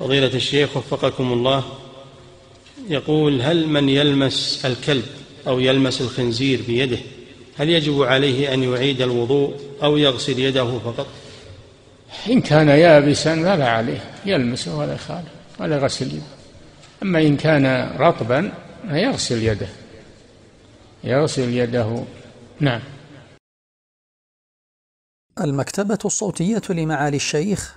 فضيلة الشيخ وفقكم الله يقول هل من يلمس الكلب أو يلمس الخنزير بيده هل يجب عليه أن يعيد الوضوء أو يغسل يده فقط إن كان يابسا فلا عليه يلمسه ولا يخالف ولا غسل يده أما إن كان رطبا فيغسل يده يغسل يده نعم المكتبة الصوتية لمعالي الشيخ